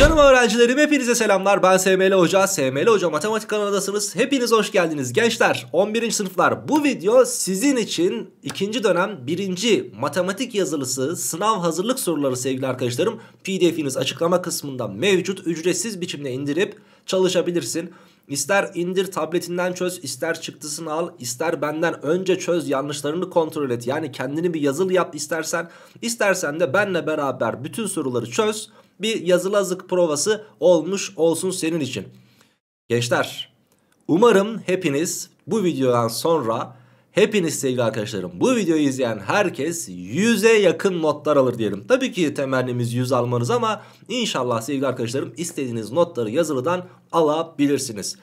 Canım öğrencilerim hepinize selamlar ben SML Hoca SML Hoca Matematik kanalındasınız hepiniz hoş geldiniz gençler 11. sınıflar bu video sizin için ikinci dönem 1. matematik yazılısı sınav hazırlık soruları sevgili arkadaşlarım pdf'iniz açıklama kısmında mevcut ücretsiz biçimde indirip çalışabilirsin İster indir tabletinden çöz, ister çıktısını al, ister benden önce çöz, yanlışlarını kontrol et. Yani kendini bir yazılı yap istersen, istersen de benle beraber bütün soruları çöz bir yazılazlık provası olmuş olsun senin için. Gençler umarım hepiniz bu videodan sonra hepiniz sevgili arkadaşlarım bu videoyu izleyen herkes 100'e yakın notlar alır diyelim. Tabii ki temennimiz 100 almanız ama inşallah sevgili arkadaşlarım istediğiniz notları yazılıdan alabilirsiniz.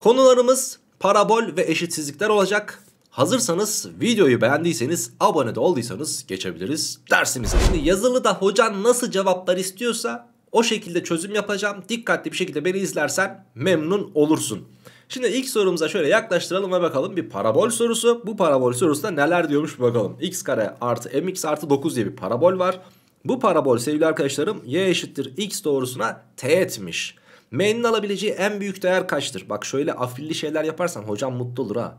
Konularımız parabol ve eşitsizlikler olacak. Hazırsanız videoyu beğendiyseniz abone de olduysanız geçebiliriz dersimize. Şimdi yazılıda hocan nasıl cevaplar istiyorsa o şekilde çözüm yapacağım. Dikkatli bir şekilde beni izlersen memnun olursun. Şimdi ilk sorumuza şöyle yaklaştıralım ve bakalım bir parabol sorusu. Bu parabol sorusunda neler diyormuş bakalım. x kare artı mx artı 9 diye bir parabol var. Bu parabol sevgili arkadaşlarım y eşittir x doğrusuna teğetmiş. M'nin alabileceği en büyük değer kaçtır? Bak şöyle afilli şeyler yaparsan hocam mutlu olur ha.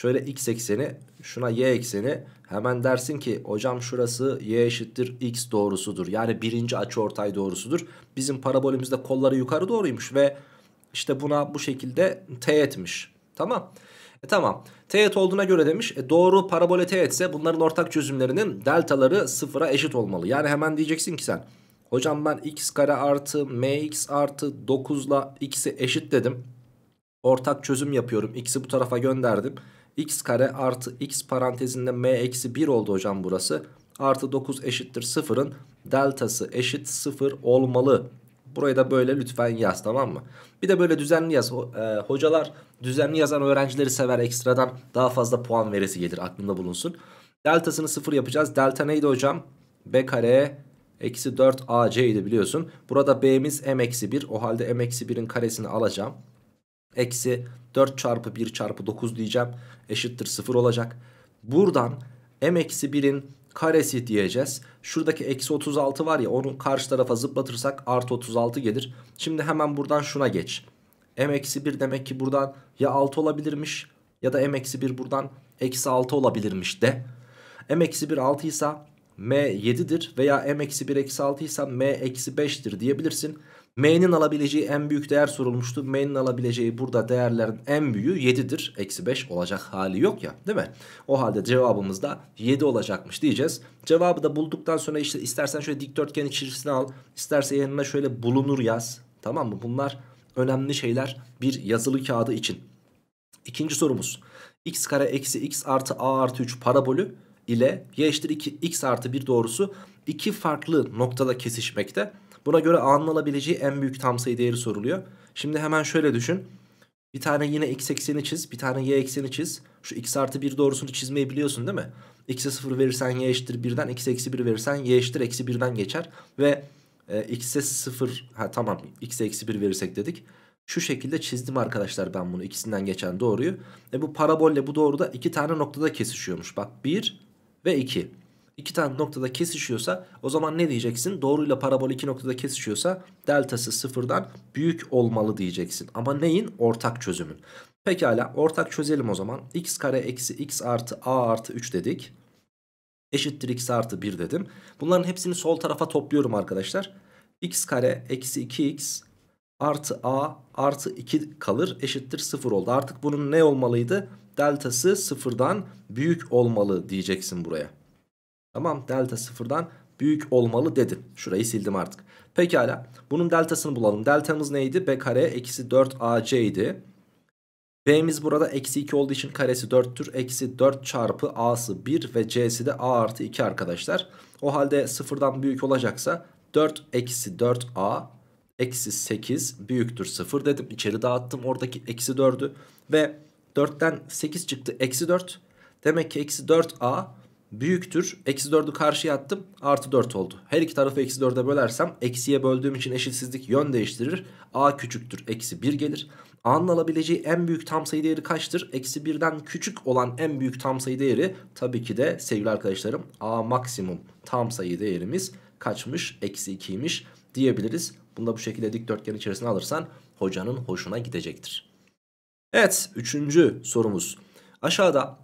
Şöyle x ekseni şuna y ekseni hemen dersin ki hocam şurası y eşittir x doğrusudur. Yani birinci açıortay doğrusudur. Bizim parabolümüzde kolları yukarı doğruymuş ve işte buna bu şekilde teğetmiş. Tamam. E tamam. Teğet olduğuna göre demiş. E doğru parabole teğetse bunların ortak çözümlerinin deltaları sıfıra eşit olmalı. Yani hemen diyeceksin ki sen. Hocam ben x kare artı mx artı 9 ile x'i eşit dedim. Ortak çözüm yapıyorum. X'i bu tarafa gönderdim x kare artı x parantezinde m eksi 1 oldu hocam burası. Artı 9 eşittir 0'ın deltası eşit 0 olmalı. Burayı da böyle lütfen yaz tamam mı? Bir de böyle düzenli yaz. E, hocalar düzenli yazan öğrencileri sever ekstradan daha fazla puan veresi gelir aklında bulunsun. Deltasını 0 yapacağız. Delta neydi hocam? B kare eksi 4 ac idi biliyorsun. Burada b'miz m eksi 1. O halde m eksi 1'in karesini alacağım. Eksi 4 çarpı 1 çarpı 9 diyeceğim. Eşittir 0 olacak. Buradan m eksi 1'in karesi diyeceğiz. Şuradaki eksi 36 var ya onun karşı tarafa zıplatırsak artı 36 gelir. Şimdi hemen buradan şuna geç. m eksi 1 demek ki buradan ya 6 olabilirmiş ya da m eksi 1 buradan eksi 6 olabilirmiş de. m eksi 1 6 ise m 7'dir veya m eksi 1 eksi 6 ise m eksi 5'tir diyebilirsin. M'nin alabileceği en büyük değer sorulmuştu. M'nin alabileceği burada değerlerin en büyüğü 7'dir. Eksi 5 olacak hali yok ya değil mi? O halde cevabımız da 7 olacakmış diyeceğiz. Cevabı da bulduktan sonra işte istersen şöyle dikdörtgen içerisine al. İsterse yanına şöyle bulunur yaz. Tamam mı? Bunlar önemli şeyler bir yazılı kağıdı için. İkinci sorumuz. x kare eksi x artı a artı 3 parabolü ile y eşittir 2 x artı 1 doğrusu iki farklı noktada kesişmekte. Buna göre A'nın alabileceği en büyük tam sayı değeri soruluyor. Şimdi hemen şöyle düşün. Bir tane yine x ekseni çiz. Bir tane y ekseni çiz. Şu x artı 1 doğrusunu çizmeyi biliyorsun değil mi? x'e 0 verirsen y eşittir 1'den. x eksi 1 verirsen y eşittir eksi 1'den geçer. Ve e, x'e 0 ha tamam x eksi 1 verirsek dedik. Şu şekilde çizdim arkadaşlar ben bunu ikisinden geçen doğruyu. E bu parabolle bu doğru da iki tane noktada kesişiyormuş. Bak 1 ve 2 iki tane noktada kesişiyorsa o zaman ne diyeceksin? Doğruyla parabol iki noktada kesişiyorsa deltası sıfırdan büyük olmalı diyeceksin. Ama neyin? Ortak çözümün. Pekala ortak çözelim o zaman. x kare eksi x artı a artı 3 dedik. Eşittir x artı 1 dedim. Bunların hepsini sol tarafa topluyorum arkadaşlar. x kare eksi 2x artı a artı 2 kalır eşittir 0 oldu. Artık bunun ne olmalıydı? Deltası sıfırdan büyük olmalı diyeceksin buraya. Tamam delta sıfırdan büyük olmalı dedim. Şurayı sildim artık. Pekala bunun deltasını bulalım. Deltamız neydi? B kare eksi 4ac idi. B'miz burada eksi 2 olduğu için karesi 4'tür. Eksi 4 çarpı A'sı 1 ve C'si de A artı 2 arkadaşlar. O halde sıfırdan büyük olacaksa 4 eksi 4A eksi 8 büyüktür sıfır dedim. İçeri dağıttım oradaki eksi 4'ü ve 4'ten 8 çıktı eksi 4. Demek ki eksi 4A büyüktür. Eksi 4'ü karşıya attım. Artı 4 oldu. Her iki tarafı eksi 4'e bölersem eksiye böldüğüm için eşitsizlik yön değiştirir. A küçüktür. Eksi 1 gelir. A'nın alabileceği en büyük tam sayı değeri kaçtır? Eksi 1'den küçük olan en büyük tam sayı değeri tabii ki de sevgili arkadaşlarım A maksimum tam sayı değerimiz kaçmış? Eksi 2'ymiş diyebiliriz. Bunu da bu şekilde dikdörtgen içerisine alırsan hocanın hoşuna gidecektir. Evet üçüncü sorumuz. Aşağıda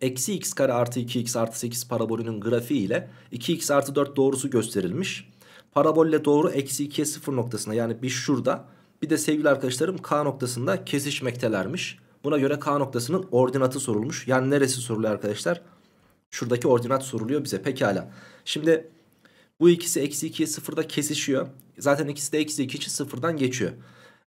eksi x kare artı 2x artı 8 parabolünün grafiği ile 2x artı 4 doğrusu gösterilmiş. Parabolle doğru eksi 2'ye 0 noktasına yani bir şurada bir de sevgili arkadaşlarım k noktasında kesişmektelermiş. Buna göre k noktasının ordinatı sorulmuş. Yani neresi soruluyor arkadaşlar? Şuradaki ordinat soruluyor bize pekala. Şimdi bu ikisi eksi 2'ye 0'da kesişiyor. Zaten ikisi de eksi 2 için 0'dan geçiyor.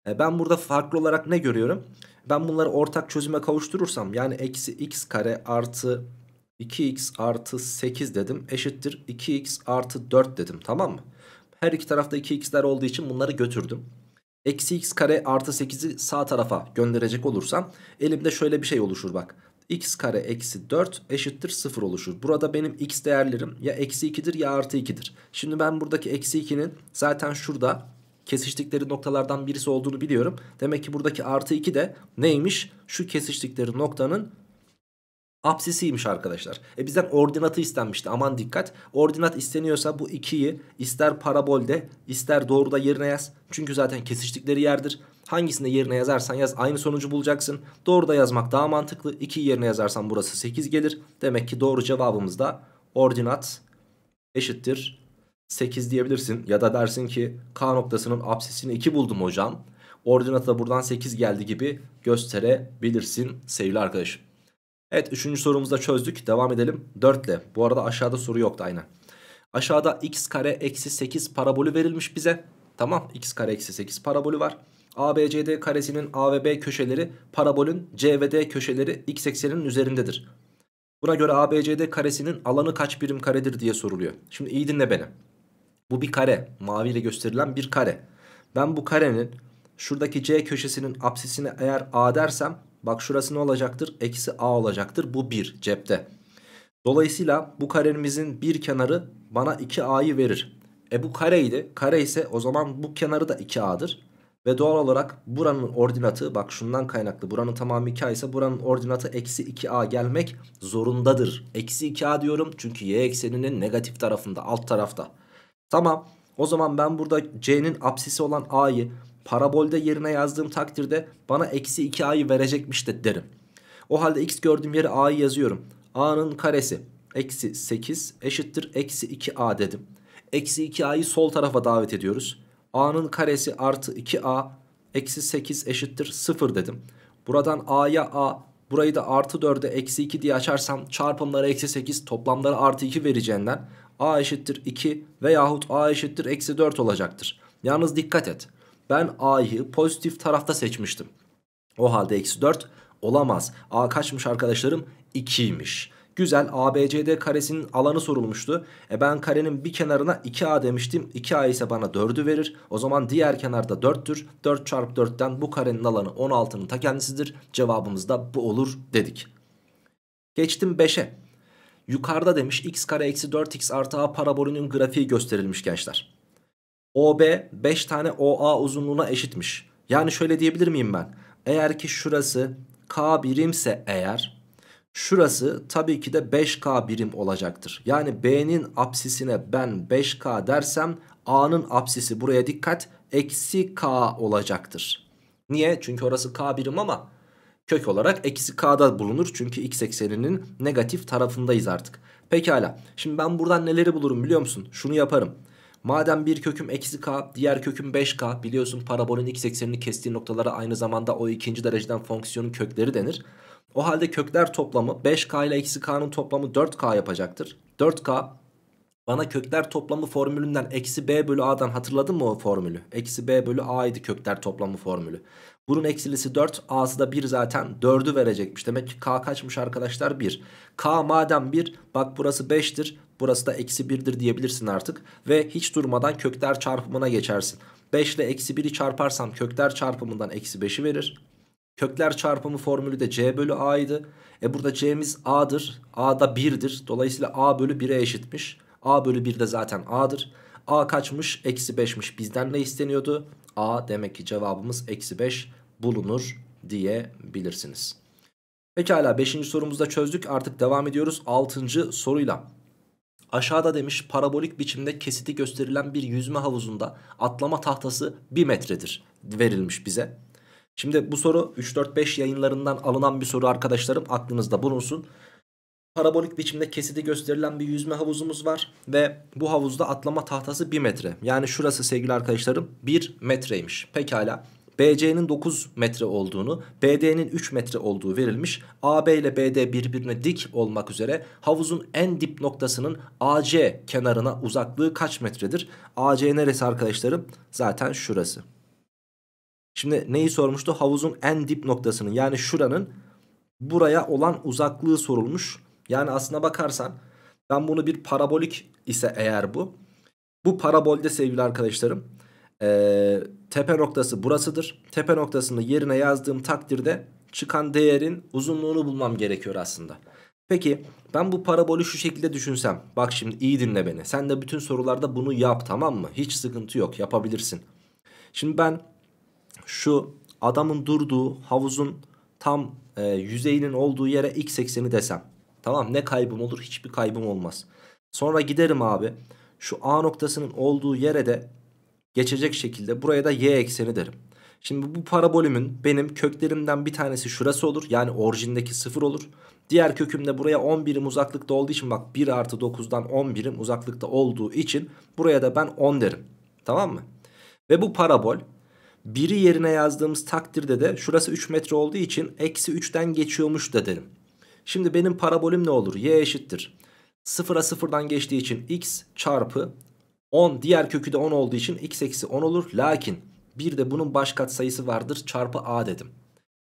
E, ben burada farklı olarak ne görüyorum? Ben bunları ortak çözüme kavuşturursam yani eksi x kare artı 2x artı 8 dedim eşittir 2x artı 4 dedim tamam mı? Her iki tarafta 2x'ler olduğu için bunları götürdüm. Eksi x kare artı 8'i sağ tarafa gönderecek olursam elimde şöyle bir şey oluşur bak. x kare eksi 4 eşittir 0 oluşur. Burada benim x değerlerim ya eksi 2'dir ya artı 2'dir. Şimdi ben buradaki eksi 2'nin zaten şurada kesiştikleri noktalardan birisi olduğunu biliyorum. Demek ki buradaki artı 2 de neymiş? Şu kesiştikleri noktanın apsisiymiş arkadaşlar. E bizden ordinatı istenmişti aman dikkat. Ordinat isteniyorsa bu 2'yi ister parabolde ister doğruda yerine yaz. Çünkü zaten kesiştikleri yerdir. Hangisinde yerine yazarsan yaz aynı sonucu bulacaksın. Doğruda yazmak daha mantıklı. 2'yi yerine yazarsan burası 8 gelir. Demek ki doğru cevabımız da ordinat eşittir 8 diyebilirsin. Ya da dersin ki K noktasının absisini 2 buldum hocam. ordinata da buradan 8 geldi gibi gösterebilirsin sevgili arkadaşım. Evet 3. sorumuzda çözdük. Devam edelim 4 ile. Bu arada aşağıda soru yoktu aynen. Aşağıda x kare eksi 8 parabolü verilmiş bize. Tamam x kare eksi 8 parabolü var. ABCD karesinin A ve B köşeleri parabolün C ve D köşeleri x ekseninin üzerindedir. Buna göre ABCD karesinin alanı kaç birim karedir diye soruluyor. Şimdi iyi dinle beni. Bu bir kare. Maviyle gösterilen bir kare. Ben bu karenin şuradaki C köşesinin apsisini eğer A dersem bak şurası ne olacaktır? Eksi A olacaktır. Bu 1 cepte. Dolayısıyla bu karenimizin bir kenarı bana 2A'yı verir. E bu kareydi. Kare ise o zaman bu kenarı da 2A'dır. Ve doğal olarak buranın ordinatı bak şundan kaynaklı buranın tamamı 2A ise buranın ordinatı eksi 2A gelmek zorundadır. Eksi 2A diyorum çünkü y ekseninin negatif tarafında alt tarafta. Tamam o zaman ben burada C'nin apsisi olan A'yı parabolde yerine yazdığım takdirde bana eksi 2A'yı verecekmiş de derim. O halde x gördüğüm yere A'yı yazıyorum. A'nın karesi eksi 8 eşittir eksi 2A dedim. Eksi 2A'yı sol tarafa davet ediyoruz. A'nın karesi artı 2A eksi 8 eşittir 0 dedim. Buradan A'ya A burayı da artı 4'e eksi 2 diye açarsam çarpımları eksi 8 toplamları artı 2 vereceğinden a eşittir 2 veyahut a eşittir eksi 4 olacaktır. Yalnız dikkat et ben a'yı pozitif tarafta seçmiştim. O halde eksi 4 olamaz. a kaçmış arkadaşlarım? 2'ymiş. Güzel ABCD karesinin alanı sorulmuştu. E ben karenin bir kenarına 2A demiştim. 2A ise bana 4'ü verir. O zaman diğer kenarda 4'tür. 4 çarpı 4'ten bu karenin alanı 16'nın ta kendisidir. Cevabımız da bu olur dedik. Geçtim 5'e yukarıda demiş x kare eksi 4x artı a parabolünün grafiği gösterilmiş gençler. OB 5 tane OA uzunluğuna eşitmiş. Yani şöyle diyebilir miyim ben? Eğer ki şurası K birimse eğer şurası tabii ki de 5K birim olacaktır. Yani B'nin apsisine ben 5K dersem A'nın apsisi buraya dikkat eksi K olacaktır. Niye? Çünkü orası K birim ama kök olarak eksi k'da bulunur. Çünkü x ekseninin negatif tarafındayız artık. Pekala şimdi ben buradan neleri bulurum biliyor musun? Şunu yaparım. Madem bir köküm eksi k diğer köküm 5k biliyorsun parabolün x eksenini kestiği noktalara aynı zamanda o ikinci dereceden fonksiyonun kökleri denir. O halde kökler toplamı 5k ile eksi k'nın toplamı 4k yapacaktır. 4k bana kökler toplamı formülünden eksi b bölü a'dan hatırladın mı o formülü? Eksi b bölü a idi kökler toplamı formülü. Bunun eksilisi 4 A'sı da 1 zaten 4'ü verecekmiş. Demek ki K kaçmış arkadaşlar 1. K madem 1 bak burası 5'tir burası da eksi 1'dir diyebilirsin artık. Ve hiç durmadan kökler çarpımına geçersin. 5 ile eksi 1'i çarparsam kökler çarpımından eksi 5'i verir. Kökler çarpımı formülü de C bölü A idi. E burada C'miz A'dır. A da 1'dir. Dolayısıyla A bölü 1'e eşitmiş. A bölü 1 de zaten A'dır. A kaçmış? Eksi 5'miş. Bizden ne isteniyordu? A demek ki cevabımız eksi 5 bulunur diyebilirsiniz. Pekala 5. sorumuzda çözdük artık devam ediyoruz 6. soruyla. Aşağıda demiş parabolik biçimde kesiti gösterilen bir yüzme havuzunda atlama tahtası 1 metredir verilmiş bize. Şimdi bu soru 3-4-5 yayınlarından alınan bir soru arkadaşlarım aklınızda bulunsun parabolik biçimde kesidi gösterilen bir yüzme havuzumuz var. Ve bu havuzda atlama tahtası 1 metre. Yani şurası sevgili arkadaşlarım 1 metreymiş. Pekala. BC'nin 9 metre olduğunu, BD'nin 3 metre olduğu verilmiş. AB ile BD birbirine dik olmak üzere havuzun en dip noktasının AC kenarına uzaklığı kaç metredir? AC neresi arkadaşlarım? Zaten şurası. Şimdi neyi sormuştu? Havuzun en dip noktasının yani şuranın buraya olan uzaklığı sorulmuş. Yani aslına bakarsan ben bunu bir parabolik ise eğer bu. Bu parabolde sevgili arkadaşlarım e, tepe noktası burasıdır. Tepe noktasını yerine yazdığım takdirde çıkan değerin uzunluğunu bulmam gerekiyor aslında. Peki ben bu parabolü şu şekilde düşünsem. Bak şimdi iyi dinle beni. Sen de bütün sorularda bunu yap tamam mı? Hiç sıkıntı yok yapabilirsin. Şimdi ben şu adamın durduğu havuzun tam e, yüzeyinin olduğu yere x ekseni desem. Tamam ne kaybım olur hiçbir kaybım olmaz. Sonra giderim abi şu A noktasının olduğu yere de geçecek şekilde buraya da Y ekseni derim. Şimdi bu parabolümün benim köklerimden bir tanesi şurası olur. Yani orijindeki sıfır olur. Diğer köküm de buraya 10 birim uzaklıkta olduğu için bak 1 artı 9'dan 10 birim uzaklıkta olduğu için buraya da ben 10 derim. Tamam mı? Ve bu parabol biri yerine yazdığımız takdirde de şurası 3 metre olduğu için eksi 3'ten geçiyormuş da derim. Şimdi benim parabolüm ne olur? Y eşittir. sıfıra sıfırdan geçtiği için x çarpı 10 diğer kökü de 10 olduğu için x eksi 10 olur. Lakin bir de bunun baş sayısı vardır çarpı a dedim.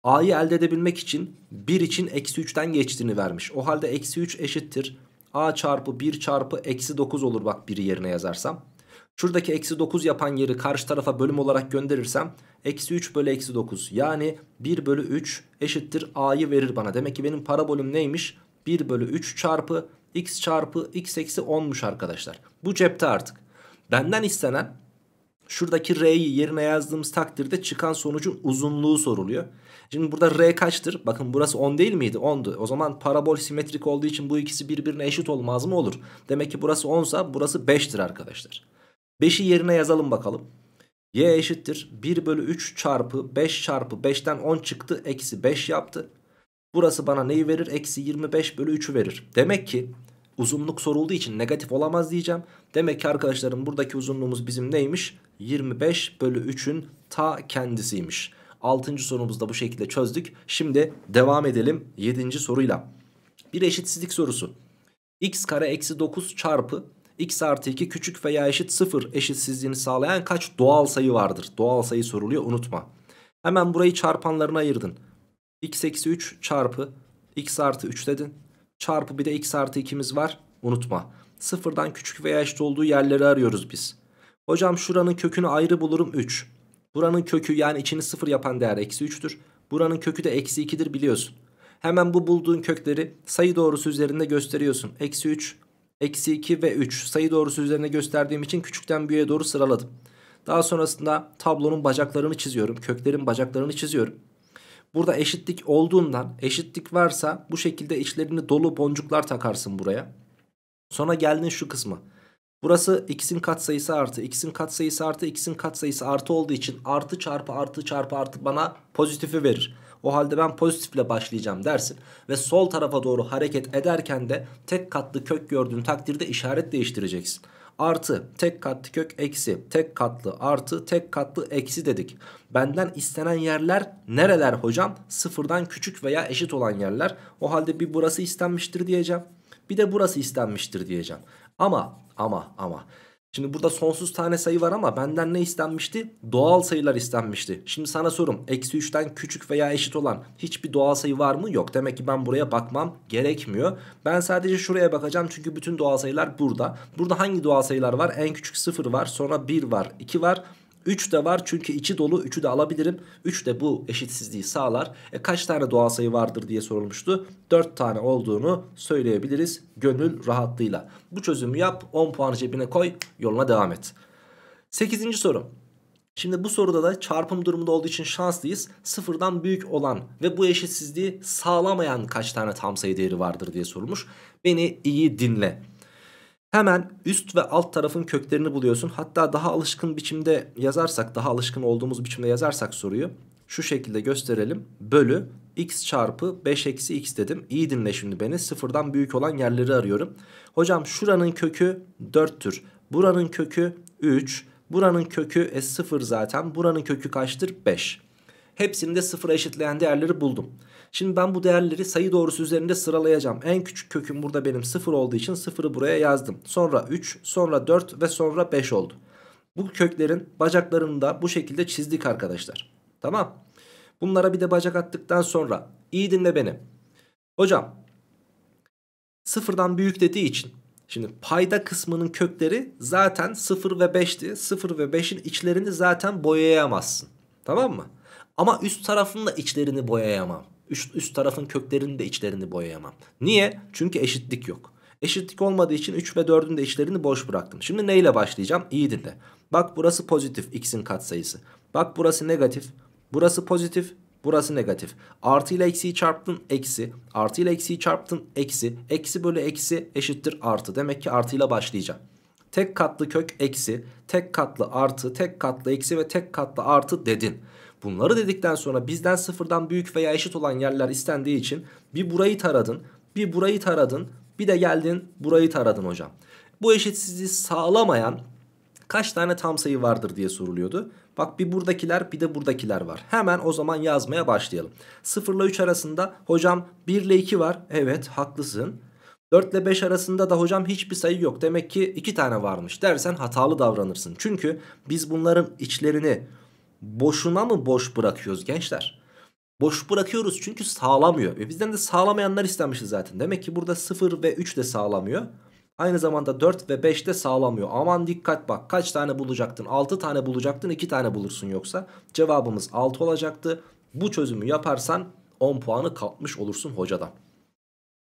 A'yı elde edebilmek için 1 için eksi 3'ten geçtiğini vermiş. O halde eksi 3 eşittir. A çarpı 1 çarpı eksi 9 olur bak biri yerine yazarsam. Şuradaki eksi 9 yapan yeri karşı tarafa bölüm olarak gönderirsem eksi 3 bölü eksi 9 yani 1 bölü 3 eşittir a'yı verir bana. Demek ki benim parabolüm neymiş? 1 bölü 3 çarpı x çarpı x eksi 10'muş arkadaşlar. Bu cepte artık. Benden istenen şuradaki r'yi yerine yazdığımız takdirde çıkan sonucun uzunluğu soruluyor. Şimdi burada r kaçtır? Bakın burası 10 değil miydi? 10'du. O zaman parabol simetrik olduğu için bu ikisi birbirine eşit olmaz mı? Olur. Demek ki burası 10 burası 5'tir arkadaşlar. 5'i yerine yazalım bakalım. Y eşittir 1 bölü 3 çarpı 5 çarpı 5'ten 10 çıktı. Eksi 5 yaptı. Burası bana neyi verir? Eksi 25 bölü 3'ü verir. Demek ki uzunluk sorulduğu için negatif olamaz diyeceğim. Demek ki arkadaşlarım buradaki uzunluğumuz bizim neymiş? 25 bölü 3'ün ta kendisiymiş. 6. sorumuzu da bu şekilde çözdük. Şimdi devam edelim 7. soruyla. Bir eşitsizlik sorusu. x kare eksi 9 çarpı x artı 2 küçük veya eşit 0 eşitsizliğini sağlayan kaç doğal sayı vardır? Doğal sayı soruluyor unutma. Hemen burayı çarpanlarına ayırdın. x eksi 3 çarpı x artı 3 dedin. Çarpı bir de x artı 2'miz var unutma. Sıfırdan küçük veya eşit olduğu yerleri arıyoruz biz. Hocam şuranın kökünü ayrı bulurum 3. Buranın kökü yani içini sıfır yapan değer eksi 3'tür. Buranın kökü de eksi 2'dir biliyorsun. Hemen bu bulduğun kökleri sayı doğrusu üzerinde gösteriyorsun. Eksi 3 eksi 2 ve 3 sayı doğrusu üzerine gösterdiğim için küçükten büyüğe doğru sıraladım. Daha sonrasında tablonun bacaklarını çiziyorum. Köklerin bacaklarını çiziyorum. Burada eşitlik olduğundan eşitlik varsa bu şekilde içlerini dolu boncuklar takarsın buraya. Sonra geldin şu kısmı. Burası x'in katsayısı artı, x'in katsayısı artı, x'in katsayısı artı olduğu için artı çarpı artı çarpı artı bana pozitifi verir. O halde ben pozitifle başlayacağım dersin. Ve sol tarafa doğru hareket ederken de tek katlı kök gördüğün takdirde işaret değiştireceksin artı tek katlı kök eksi tek katlı artı tek katlı eksi dedik. Benden istenen yerler nereler hocam? Sıfırdan küçük veya eşit olan yerler. O halde bir burası istenmiştir diyeceğim. Bir de burası istenmiştir diyeceğim. Ama ama ama Şimdi burada sonsuz tane sayı var ama benden ne istenmişti? Doğal sayılar istenmişti. Şimdi sana sorum. Eksi 3'ten küçük veya eşit olan hiçbir doğal sayı var mı? Yok. Demek ki ben buraya bakmam gerekmiyor. Ben sadece şuraya bakacağım çünkü bütün doğal sayılar burada. Burada hangi doğal sayılar var? En küçük 0 var. Sonra 1 var. 2 var. 3 de var çünkü 2 dolu 3'ü de alabilirim. 3 de bu eşitsizliği sağlar. E, kaç tane doğal sayı vardır diye sorulmuştu. 4 tane olduğunu söyleyebiliriz gönül rahatlığıyla. Bu çözümü yap 10 puan cebine koy yoluna devam et. 8. soru. Şimdi bu soruda da çarpım durumunda olduğu için şanslıyız. Sıfırdan büyük olan ve bu eşitsizliği sağlamayan kaç tane tam sayı değeri vardır diye sorulmuş. Beni iyi dinle. Hemen üst ve alt tarafın köklerini buluyorsun. Hatta daha alışkın biçimde yazarsak, daha alışkın olduğumuz biçimde yazarsak soruyu şu şekilde gösterelim. Bölü x çarpı 5 eksi x dedim. İyi dinle şimdi beni. Sıfırdan büyük olan yerleri arıyorum. Hocam şuranın kökü 4'tür. Buranın kökü 3. Buranın kökü e, 0 zaten. Buranın kökü kaçtır? 5. Hepsini de sıfıra eşitleyen değerleri buldum. Şimdi ben bu değerleri sayı doğrusu üzerinde sıralayacağım. En küçük köküm burada benim 0 olduğu için 0'ı buraya yazdım. Sonra 3, sonra 4 ve sonra 5 oldu. Bu köklerin bacaklarını da bu şekilde çizdik arkadaşlar. Tamam. Bunlara bir de bacak attıktan sonra iyi dinle beni. Hocam sıfırdan büyük dediği için Şimdi payda kısmının kökleri zaten 0 ve 5'ti. 0 ve 5'in içlerini zaten boyayamazsın. Tamam mı? Ama üst tarafın da içlerini boyayamam üst, üst tarafın köklerini de içlerini boyayamam. Niye? Çünkü eşitlik yok. Eşitlik olmadığı için 3 ve 4'ün de içlerini boş bıraktım. Şimdi neyle başlayacağım? İyi dinle. Bak burası pozitif x'in katsayısı. Bak burası negatif. Burası pozitif. Burası negatif. Artı ile eksiyi çarptın eksi. Artı ile eksiyi çarptın eksi. Eksi bölü eksi eşittir artı. Demek ki artı ile başlayacağım. Tek katlı kök eksi. Tek katlı artı. Tek katlı eksi ve tek katlı artı dedin. Bunları dedikten sonra bizden sıfırdan büyük veya eşit olan yerler istendiği için bir burayı taradın, bir burayı taradın, bir de geldin burayı taradın hocam. Bu eşitsizliği sağlamayan kaç tane tam sayı vardır diye soruluyordu. Bak bir buradakiler bir de buradakiler var. Hemen o zaman yazmaya başlayalım. 0 ile 3 arasında hocam 1 ile 2 var. Evet haklısın. 4 ile 5 arasında da hocam hiçbir sayı yok. Demek ki 2 tane varmış dersen hatalı davranırsın. Çünkü biz bunların içlerini boşuna mı boş bırakıyoruz gençler? Boş bırakıyoruz çünkü sağlamıyor. Ve bizden de sağlamayanlar istenmişti zaten. Demek ki burada 0 ve 3 de sağlamıyor. Aynı zamanda 4 ve 5 de sağlamıyor. Aman dikkat bak kaç tane bulacaktın? 6 tane bulacaktın 2 tane bulursun yoksa. Cevabımız 6 olacaktı. Bu çözümü yaparsan 10 puanı kapmış olursun hocadan.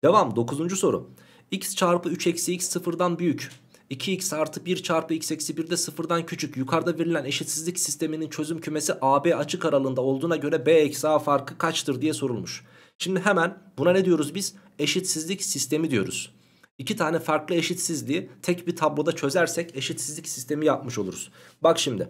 Devam 9. soru. x çarpı 3 eksi x sıfırdan büyük. 2x artı 1 çarpı x eksi 1 de sıfırdan küçük. Yukarıda verilen eşitsizlik sisteminin çözüm kümesi AB açık aralığında olduğuna göre B eksi A farkı kaçtır diye sorulmuş. Şimdi hemen buna ne diyoruz biz? Eşitsizlik sistemi diyoruz. İki tane farklı eşitsizliği tek bir tabloda çözersek eşitsizlik sistemi yapmış oluruz. Bak şimdi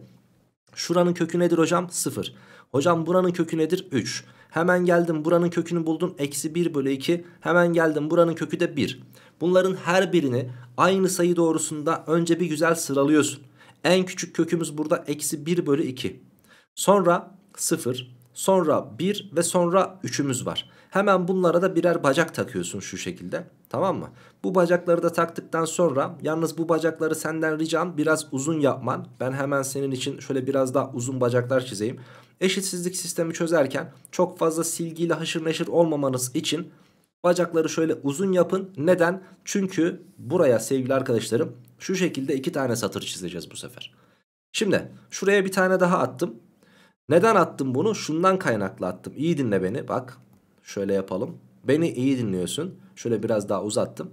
şuranın kökü nedir hocam? Sıfır. Hocam buranın kökü nedir? 3. Hemen geldim buranın kökünü buldum. Eksi 1 bölü 2. Hemen geldim buranın kökü de 1. Bunların her birini aynı sayı doğrusunda önce bir güzel sıralıyorsun. En küçük kökümüz burada eksi 1 bölü 2. Sonra 0, sonra 1 ve sonra 3'ümüz var. Hemen bunlara da birer bacak takıyorsun şu şekilde. Tamam mı? Bu bacakları da taktıktan sonra yalnız bu bacakları senden ricam biraz uzun yapman. Ben hemen senin için şöyle biraz daha uzun bacaklar çizeyim. Eşitsizlik sistemi çözerken çok fazla silgiyle haşır neşir olmamanız için Bacakları şöyle uzun yapın. Neden? Çünkü buraya sevgili arkadaşlarım şu şekilde iki tane satır çizeceğiz bu sefer. Şimdi şuraya bir tane daha attım. Neden attım bunu? Şundan kaynaklı attım. İyi dinle beni bak. Şöyle yapalım. Beni iyi dinliyorsun. Şöyle biraz daha uzattım.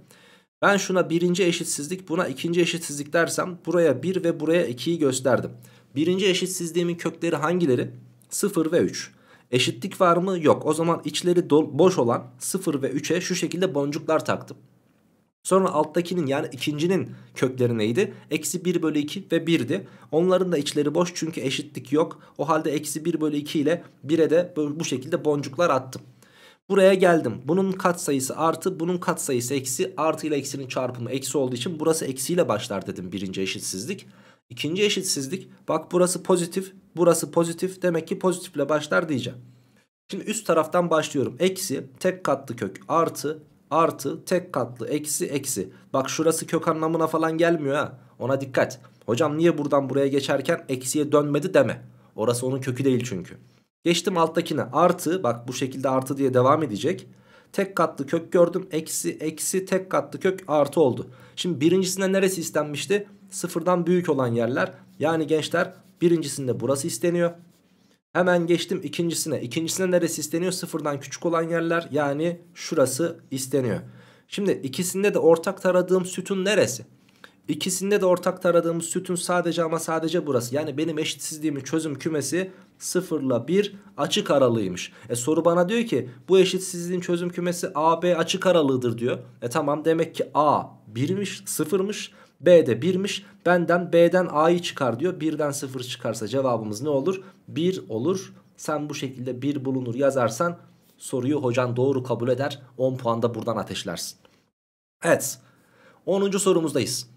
Ben şuna birinci eşitsizlik buna ikinci eşitsizlik dersem buraya 1 ve buraya 2'yi gösterdim. Birinci eşitsizliğimin kökleri hangileri? 0 ve 3. Eşitlik var mı? Yok. O zaman içleri boş olan 0 ve 3'e şu şekilde boncuklar taktım. Sonra alttakinin yani ikincinin kökleri neydi? Eksi 1 bölü 2 ve 1'di. Onların da içleri boş çünkü eşitlik yok. O halde eksi 1 bölü 2 ile 1'e de bu şekilde boncuklar attım. Buraya geldim. Bunun katsayısı artı, bunun katsayısı eksi. Artı ile eksinin çarpımı eksi olduğu için burası eksiyle başlar dedim birinci eşitsizlik. İkinci eşitsizlik bak burası pozitif Burası pozitif. Demek ki pozitifle başlar diyeceğim. Şimdi üst taraftan başlıyorum. Eksi tek katlı kök artı artı tek katlı eksi eksi. Bak şurası kök anlamına falan gelmiyor ha. Ona dikkat. Hocam niye buradan buraya geçerken eksiye dönmedi deme. Orası onun kökü değil çünkü. Geçtim alttakine artı bak bu şekilde artı diye devam edecek. Tek katlı kök gördüm eksi eksi tek katlı kök artı oldu. Şimdi birincisinde neresi istenmişti? Sıfırdan büyük olan yerler. Yani gençler Birincisinde burası isteniyor. Hemen geçtim ikincisine. İkincisine neresi isteniyor? Sıfırdan küçük olan yerler yani şurası isteniyor. Şimdi ikisinde de ortak taradığım sütun neresi? İkisinde de ortak taradığım sütun sadece ama sadece burası. Yani benim eşitsizliğimin çözüm kümesi sıfırla bir açık aralığıymış. E soru bana diyor ki bu eşitsizliğin çözüm kümesi AB açık aralığıdır diyor. E tamam demek ki A birmiş sıfırmış B'de 1'miş. Benden B'den A'yı çıkar diyor. 1'den 0 çıkarsa cevabımız ne olur? 1 olur. Sen bu şekilde 1 bulunur yazarsan soruyu hocan doğru kabul eder. 10 puan da buradan ateşlersin. Evet. 10. sorumuzdayız.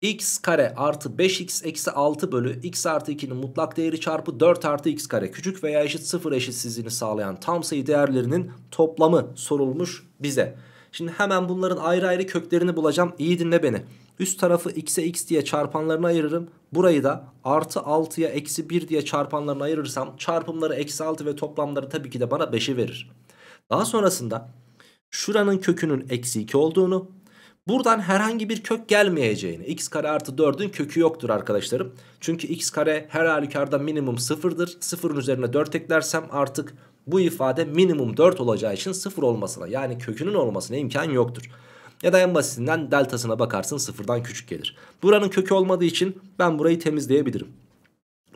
x kare artı 5x eksi 6 bölü x artı 2'nin mutlak değeri çarpı 4 artı x kare küçük veya eşit 0 eşitsizliğini sağlayan tam sayı değerlerinin toplamı sorulmuş bize. Şimdi hemen bunların ayrı ayrı köklerini bulacağım. İyi dinle beni. Üst tarafı x'e x diye çarpanlarını ayırırım. Burayı da artı 6'ya eksi 1 diye çarpanlarını ayırırsam çarpımları eksi 6 ve toplamları tabii ki de bana 5'i verir. Daha sonrasında şuranın kökünün eksi 2 olduğunu buradan herhangi bir kök gelmeyeceğini x kare artı 4'ün kökü yoktur arkadaşlarım. Çünkü x kare her halükarda minimum 0'dır. 0'ın üzerine 4 eklersem artık bu ifade minimum 4 olacağı için 0 olmasına yani kökünün olmasına imkan yoktur. Ya da en basitinden deltasına bakarsın sıfırdan küçük gelir. Buranın kökü olmadığı için ben burayı temizleyebilirim.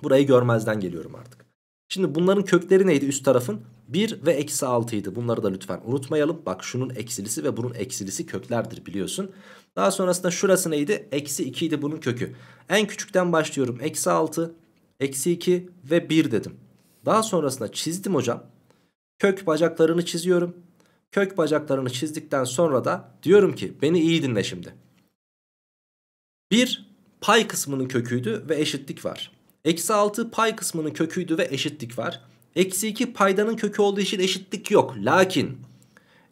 Burayı görmezden geliyorum artık. Şimdi bunların kökleri neydi üst tarafın? 1 ve eksi 6 idi. Bunları da lütfen unutmayalım. Bak şunun eksilisi ve bunun eksilisi köklerdir biliyorsun. Daha sonrasında şurası neydi? Eksi 2 idi bunun kökü. En küçükten başlıyorum. Eksi 6, eksi 2 ve 1 dedim. Daha sonrasında çizdim hocam. Kök bacaklarını çiziyorum kök bacaklarını çizdikten sonra da diyorum ki beni iyi dinle şimdi. 1 pay kısmının köküydü ve eşitlik var. Eksi 6 pay kısmının köküydü ve eşitlik var. Eksi 2 paydanın kökü olduğu için eşitlik yok. Lakin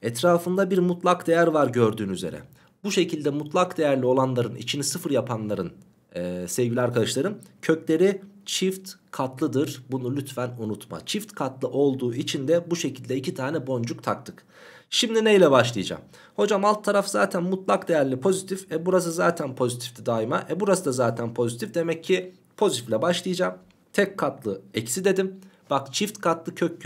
etrafında bir mutlak değer var gördüğün üzere. Bu şekilde mutlak değerli olanların içini sıfır yapanların e, sevgili arkadaşlarım kökleri çift katlıdır. Bunu lütfen unutma. Çift katlı olduğu için de bu şekilde iki tane boncuk taktık. Şimdi neyle başlayacağım? Hocam alt taraf zaten mutlak değerli pozitif. E burası zaten pozitifti daima. E burası da zaten pozitif. Demek ki pozitifle başlayacağım. Tek katlı eksi dedim. Bak çift katlı kök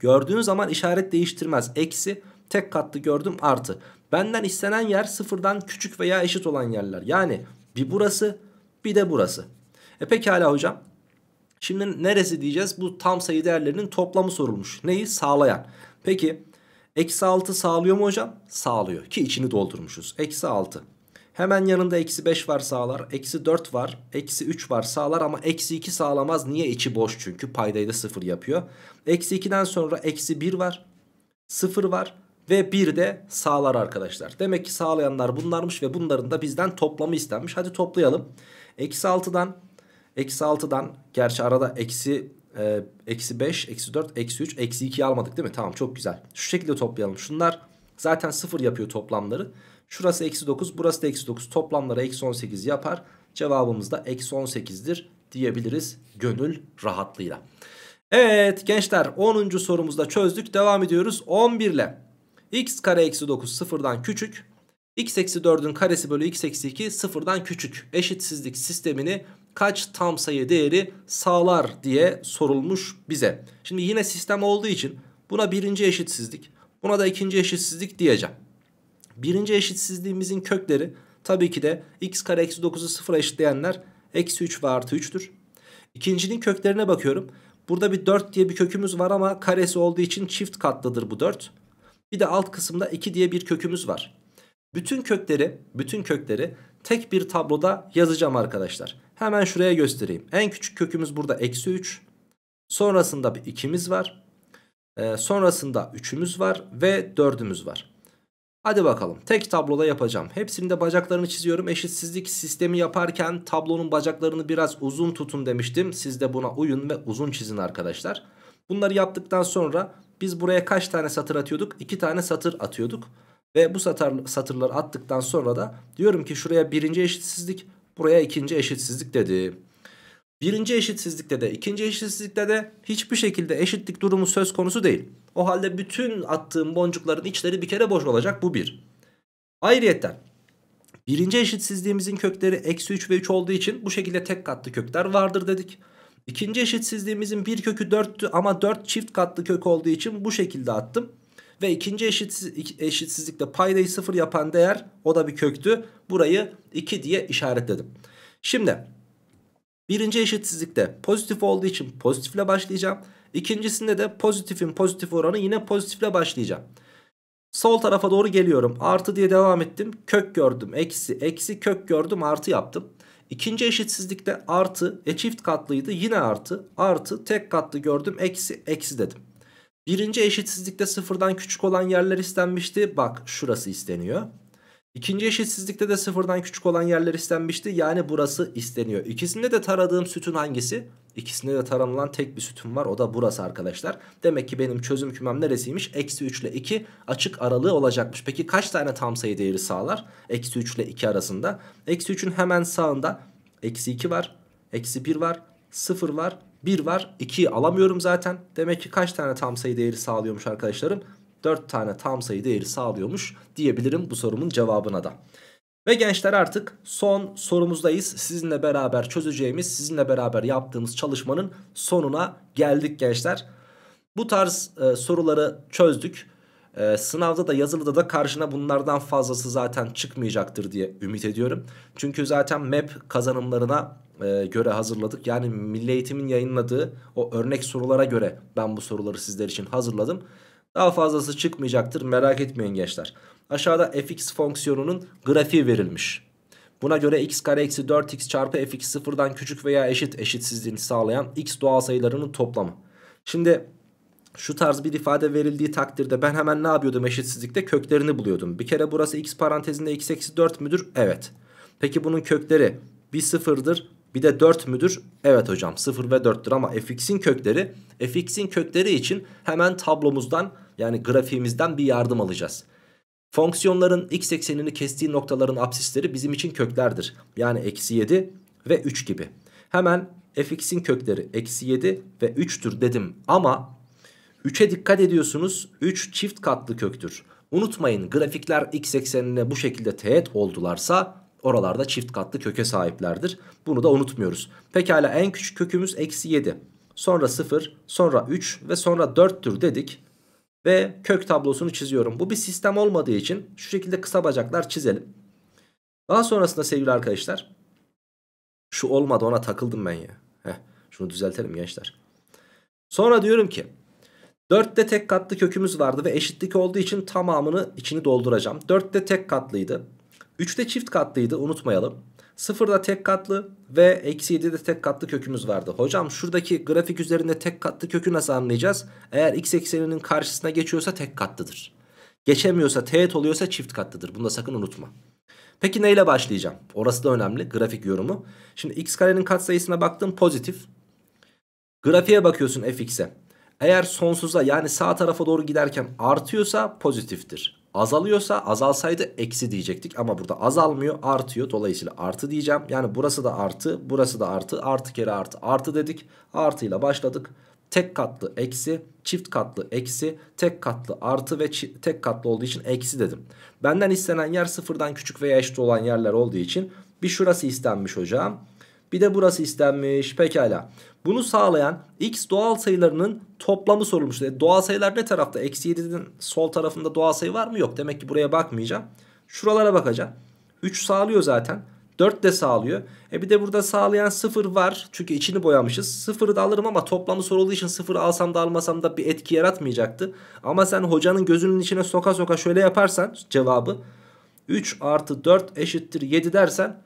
gördüğün zaman işaret değiştirmez. Eksi tek katlı gördüm artı. Benden istenen yer sıfırdan küçük veya eşit olan yerler. Yani bir burası bir de burası. E pekala hocam. Şimdi neresi diyeceğiz? Bu tam sayı değerlerinin toplamı sorulmuş. Neyi? Sağlayan. Peki Eksi 6 sağlıyor mu hocam? Sağlıyor ki içini doldurmuşuz. Eksi 6. Hemen yanında eksi 5 var sağlar. Eksi 4 var. Eksi 3 var sağlar ama eksi 2 sağlamaz. Niye? içi boş çünkü paydayı da 0 yapıyor. Eksi 2'den sonra eksi 1 var. 0 var. Ve 1 de sağlar arkadaşlar. Demek ki sağlayanlar bunlarmış ve bunların da bizden toplamı istenmiş. Hadi toplayalım. Eksi 6'dan Eksi 6'dan gerçi arada eksi ee, eksi 5, eksi 4, eksi 3, eksi 2'yi almadık değil mi? Tamam çok güzel. Şu şekilde toplayalım. Şunlar zaten 0 yapıyor toplamları. Şurası eksi 9, burası da eksi 9. Toplamları eksi 18 yapar. Cevabımız da eksi 18'dir diyebiliriz gönül rahatlığıyla. Evet gençler 10. sorumuzda çözdük. Devam ediyoruz 11 ile. x kare eksi 9 sıfırdan küçük. x eksi 4'ün karesi bölü x eksi 2 sıfırdan küçük. Eşitsizlik sistemini kaç tam sayı değeri sağlar diye sorulmuş bize. Şimdi yine sistem olduğu için buna birinci eşitsizlik buna da ikinci eşitsizlik diyeceğim. Birinci eşitsizliğimizin kökleri tabii ki de x kare eksi 9'u sıfıra eşitleyenler eksi 3 ve artı 3'tür. İkincinin köklerine bakıyorum. Burada bir 4 diye bir kökümüz var ama karesi olduğu için çift katlıdır bu 4. Bir de alt kısımda 2 diye bir kökümüz var. Bütün kökleri, bütün kökleri tek bir tabloda yazacağım arkadaşlar. Hemen şuraya göstereyim. En küçük kökümüz burada eksi 3. Sonrasında bir 2'miz var. Ee, sonrasında 3'ümüz var ve 4'ümüz var. Hadi bakalım tek tabloda yapacağım. Hepsinin de bacaklarını çiziyorum. Eşitsizlik sistemi yaparken tablonun bacaklarını biraz uzun tutun demiştim. Siz de buna uyun ve uzun çizin arkadaşlar. Bunları yaptıktan sonra biz buraya kaç tane satır atıyorduk? 2 tane satır atıyorduk. Ve bu satır satırları attıktan sonra da diyorum ki şuraya birinci eşitsizlik buraya ikinci eşitsizlik dedim. Birinci eşitsizlikte de ikinci eşitsizlikte de hiçbir şekilde eşitlik durumu söz konusu değil. O halde bütün attığım boncukların içleri bir kere boş olacak bu bir. Ayrıyeten birinci eşitsizliğimizin kökleri eksi 3 ve 3 olduğu için bu şekilde tek katlı kökler vardır dedik. İkinci eşitsizliğimizin bir kökü 4'tü ama 4 çift katlı kök olduğu için bu şekilde attım. Ve ikinci eşitsiz, eşitsizlikte paydayı sıfır yapan değer o da bir köktü. Burayı 2 diye işaretledim. Şimdi birinci eşitsizlikte pozitif olduğu için pozitifle başlayacağım. İkincisinde de pozitifin pozitif oranı yine pozitifle başlayacağım. Sol tarafa doğru geliyorum. Artı diye devam ettim. Kök gördüm. Eksi. Eksi kök gördüm. Artı yaptım. İkinci eşitsizlikte artı. E çift katlıydı. Yine artı. Artı tek katlı gördüm. Eksi. Eksi dedim. Birinci eşitsizlikte sıfırdan küçük olan yerler istenmişti. Bak şurası isteniyor. İkinci eşitsizlikte de sıfırdan küçük olan yerler istenmişti. Yani burası isteniyor. İkisinde de taradığım sütun hangisi? İkisinde de taranılan tek bir sütun var. O da burası arkadaşlar. Demek ki benim çözüm kümem neresiymiş? Eksi 3 ile 2 açık aralığı olacakmış. Peki kaç tane tam sayı değeri sağlar? Eksi 3 ile 2 arasında. Eksi 3'ün hemen sağında eksi 2 var. Eksi 1 var. 0 var. 1 var 2'yi alamıyorum zaten. Demek ki kaç tane tam sayı değeri sağlıyormuş arkadaşlarım? 4 tane tam sayı değeri sağlıyormuş diyebilirim bu sorumun cevabına da. Ve gençler artık son sorumuzdayız. Sizinle beraber çözeceğimiz, sizinle beraber yaptığımız çalışmanın sonuna geldik gençler. Bu tarz e, soruları çözdük. E, sınavda da yazılıda da karşına bunlardan fazlası zaten çıkmayacaktır diye ümit ediyorum. Çünkü zaten Mep kazanımlarına e, göre hazırladık. Yani Milli Eğitim'in yayınladığı o örnek sorulara göre ben bu soruları sizler için hazırladım. Daha fazlası çıkmayacaktır merak etmeyin gençler. Aşağıda fx fonksiyonunun grafiği verilmiş. Buna göre x kare eksi 4x çarpı fx sıfırdan küçük veya eşit eşitsizliğini sağlayan x doğal sayılarının toplamı. Şimdi şu tarz bir ifade verildiği takdirde ben hemen ne yapıyordum eşitsizlikte? Köklerini buluyordum. Bir kere burası x parantezinde x eksi 4 müdür? Evet. Peki bunun kökleri bir sıfırdır bir de 4 müdür? Evet hocam 0 ve 4'tür ama fx'in kökleri fx'in kökleri için hemen tablomuzdan yani grafiğimizden bir yardım alacağız. Fonksiyonların x eksenini kestiği noktaların apsisleri bizim için köklerdir. Yani eksi 7 ve 3 gibi. Hemen fx'in kökleri eksi 7 ve 3'tür dedim ama 3'e dikkat ediyorsunuz 3 çift katlı köktür. Unutmayın grafikler x eksenine bu şekilde teğet oldularsa Oralarda çift katlı köke sahiplerdir. Bunu da unutmuyoruz. Pekala en küçük kökümüz eksi 7. Sonra 0, sonra 3 ve sonra 4'tür dedik. Ve kök tablosunu çiziyorum. Bu bir sistem olmadığı için şu şekilde kısa bacaklar çizelim. Daha sonrasında sevgili arkadaşlar. Şu olmadı ona takıldım ben ya. Heh, şunu düzeltelim gençler. Sonra diyorum ki 4'te tek katlı kökümüz vardı ve eşitlik olduğu için tamamını içini dolduracağım. 4'te tek katlıydı. 3'te çift katlıydı unutmayalım. 0'da tek katlı ve eksi 7'de tek katlı kökümüz vardı. Hocam şuradaki grafik üzerinde tek katlı kökü nasıl anlayacağız? Eğer x ekseninin karşısına geçiyorsa tek katlıdır. Geçemiyorsa teğet oluyorsa çift katlıdır. Bunu da sakın unutma. Peki neyle başlayacağım? Orası da önemli. Grafik yorumu. Şimdi x karenin katsayısına baktım pozitif. Grafiğe bakıyorsun fx'e. Eğer sonsuza yani sağ tarafa doğru giderken artıyorsa pozitiftir. Azalıyorsa azalsaydı eksi diyecektik ama burada azalmıyor artıyor dolayısıyla artı diyeceğim. Yani burası da artı burası da artı artı kere artı artı dedik artıyla başladık. Tek katlı eksi çift katlı eksi tek katlı artı ve tek katlı olduğu için eksi dedim. Benden istenen yer sıfırdan küçük veya eşit olan yerler olduğu için bir şurası istenmiş hocam bir de burası istenmiş. Pekala. Bunu sağlayan x doğal sayılarının toplamı sorulmuş. E, doğal sayılar ne tarafta? Eksi 7'nin sol tarafında doğal sayı var mı? Yok. Demek ki buraya bakmayacağım. Şuralara bakacağım. 3 sağlıyor zaten. 4 de sağlıyor. E bir de burada sağlayan 0 var. Çünkü içini boyamışız. 0'ı da alırım ama toplamı sorulduğu için 0'ı alsam da almasam da bir etki yaratmayacaktı. Ama sen hocanın gözünün içine soka soka şöyle yaparsan cevabı 3 artı 4 eşittir 7 dersen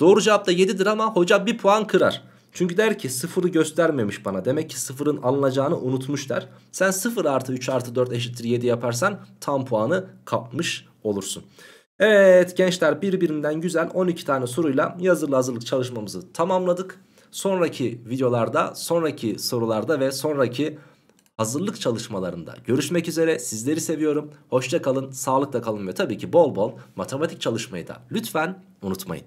Doğru cevap da 7'dir ama hoca bir puan kırar. Çünkü der ki sıfırı göstermemiş bana. Demek ki sıfırın alınacağını unutmuş der. Sen 0 artı 3 artı 4 eşittir 7 yaparsan tam puanı kapmış olursun. Evet gençler birbirinden güzel 12 tane soruyla yazılı hazırlık çalışmamızı tamamladık. Sonraki videolarda, sonraki sorularda ve sonraki hazırlık çalışmalarında görüşmek üzere. Sizleri seviyorum. Hoşça kalın, sağlıkla kalın ve tabii ki bol bol matematik çalışmayı da lütfen unutmayın.